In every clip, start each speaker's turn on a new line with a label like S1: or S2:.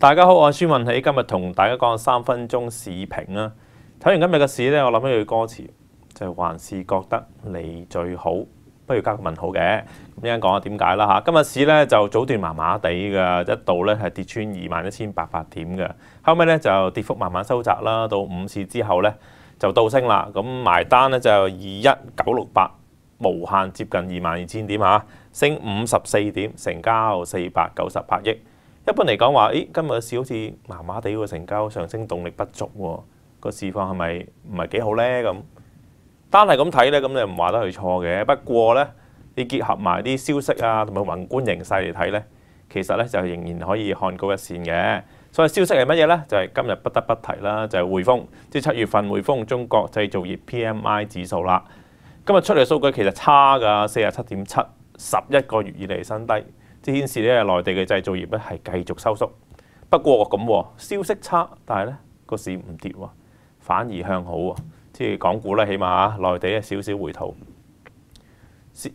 S1: 大家好，我系孙文喜，今日同大家讲三分钟市评啦。睇完今日嘅市咧，我谂起句歌词，就系还是觉得你最好，不如加个问号嘅。咁样讲下点解啦吓？今日市咧就早段麻麻地嘅，一度咧系跌穿二万一千八百点嘅，后尾咧就跌幅慢慢收窄啦。到五市之后咧就倒升啦，咁埋单咧就二一九六八，无限接近二万二千点吓，升五十四点，成交四百九十八亿。一般嚟講話，誒今日嘅市好似麻麻地喎，成交上升動力不足喎，個市況係咪唔係幾好咧？咁單係咁睇咧，咁你唔話得佢錯嘅。不過咧，你結合埋啲消息啊同埋宏觀形勢嚟睇咧，其實咧就仍然可以看高一線嘅。所以消息係乜嘢咧？就係今日不得不提啦，就係匯豐即係七月份匯豐中國製造業 PMI 指數啦。今日出嚟數據其實差㗎，四十七點七，十一個月以嚟新低。顯示咧內地嘅製造業咧係繼續收縮，不過咁消息差，但系咧個市唔跌喎，反而向好喎。即係港股咧，起碼啊內地咧少少回吐，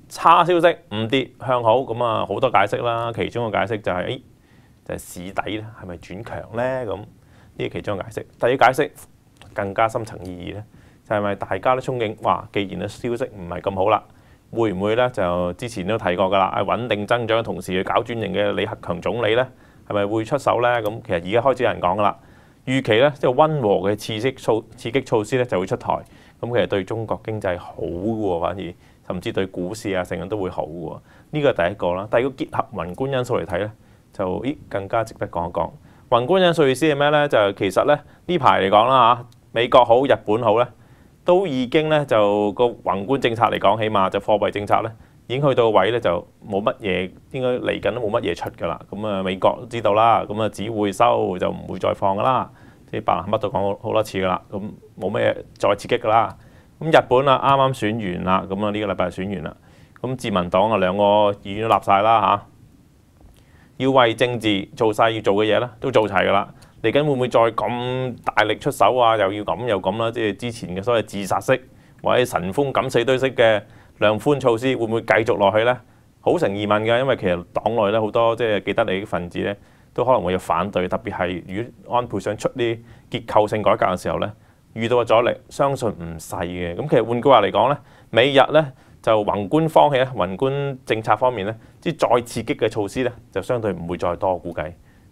S1: 差消息唔跌向好，咁啊好多解釋啦。其中嘅解釋就係誒，就係市底咧係咪轉強咧？咁呢個其中嘅解釋。第二解釋更加深層意義咧，就係咪大家都憧憬？哇！既然咧消息唔係咁好啦。會唔會咧？就之前都提過噶啦，穩定增長嘅同時去搞轉型嘅李克強總理咧，係咪會出手咧？咁其實而家開始有人講噶啦，預期咧即係溫和嘅刺激措刺激措施咧就會出台。咁其實對中國經濟好喎，反而甚至對股市啊成人都會好喎。呢個第一個啦，第二個結合宏观因素嚟睇咧，就咦更加值得講一講。宏观因素意思係咩咧？就其實咧呢排嚟講啦嚇，美國好、日本好咧。都已經咧就個宏觀政策嚟講，起碼就貨幣政策咧，已經去到位咧，就冇乜嘢，應該嚟緊都冇乜嘢出㗎啦。咁啊，美國都知道啦，咁啊只會收就唔會再放㗎啦。係白蘭乜都講好多次㗎啦，咁冇咩再刺激㗎啦。咁日本啊啱啱選完啦，咁啊呢個禮拜選完啦，咁自民黨啊兩個議院都立晒啦嚇，要為政治做晒要做嘅嘢咧，都做齊㗎啦。嚟緊會唔會再咁大力出手啊？又要咁又咁啦，即係之前嘅所謂自殺式或者神風敢死堆式嘅量寬措施，會唔會繼續落去呢？好成疑問嘅，因為其實黨內咧好多即係記得你嘅份子咧，都可能會有反對。特別係如果安倍想出啲結構性改革嘅時候咧，遇到嘅阻力相信唔細嘅。咁其實換句話嚟講咧，美日咧就宏觀方嘅宏觀政策方面咧，即再刺激嘅措施咧，就相對唔會再多估計。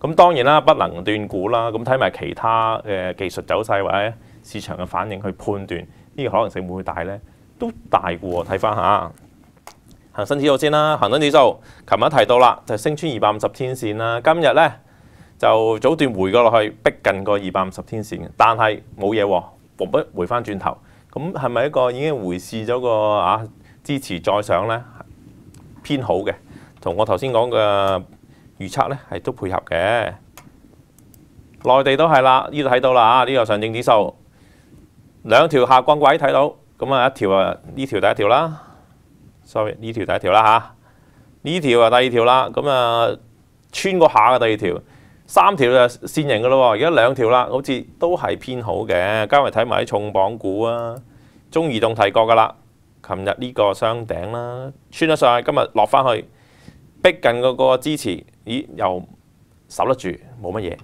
S1: 咁當然啦，不能斷估啦。咁睇埋其他嘅技術走勢或者市場嘅反應去判斷呢個可能性會唔會大咧？都大嘅喎。睇翻下恒生指數先啦，恒生指數，琴日提到啦，就升穿二百五十天線啦。今日咧就早段回過落去，逼近個二百五十天線但係冇嘢喎，不回翻轉頭。咁係咪一個已經回試咗個啊支持再上咧？偏好嘅，同我頭先講嘅。預測咧係都配合嘅，內地都係啦，呢度睇到啦，呢個上證指數兩條下降位睇到，咁啊一條啊呢條第一條啦，sorry 呢條第一條啦嚇，呢條啊第二條啦，咁啊穿過下嘅第二條，三條就線型嘅咯，而家兩條啦，好似都係偏好嘅，加埋睇埋啲重磅股啊，中移動提過噶啦，琴日呢個雙頂啦，穿咗上去，今日落翻去。逼近嗰個支持，咦？又守得住，冇乜嘢。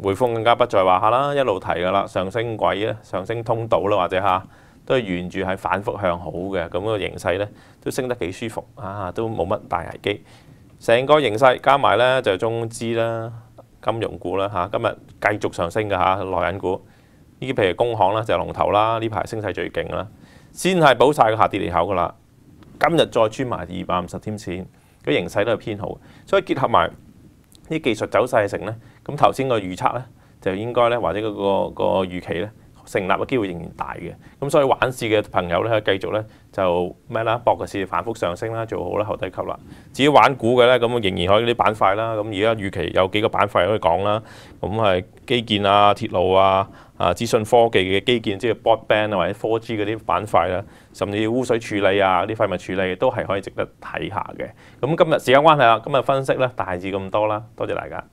S1: 匯豐更加不在話下啦，一路提噶啦，上升軌啊，上升通道啦，或者嚇，都係沿住係反覆向好嘅咁個形勢咧，都升得幾舒服啊，都冇乜大危機。成個形勢加埋咧就中資啦、金融股啦嚇，今日繼續上升嘅嚇內銀股。呢啲譬如工行啦，就龍頭啦，呢排升勢最勁啦，先係補曬個下跌裂口噶啦。今日再穿埋二百五十天線，咁形勢都係偏好，所以結合埋啲技術走勢成咧，咁頭先個預測咧，就應該咧或者嗰個個預期咧，成立嘅機會仍然大嘅，咁所以玩市嘅朋友咧，繼續咧就咩啦，搏個市反覆上升啦，做好啦，後低級啦。至於玩股嘅咧，咁仍然可以啲板塊啦，咁而家預期有幾個板塊可以講啦，咁係基建啊、鐵路啊。啊！資訊科技嘅基建，即係 Broadband 啊，或者 4G 嗰啲板塊啦，甚至污水處理啊，啲廢物處理都係可以值得睇下嘅。咁今日時間關係啦，今日分析咧大致咁多啦，多謝大家。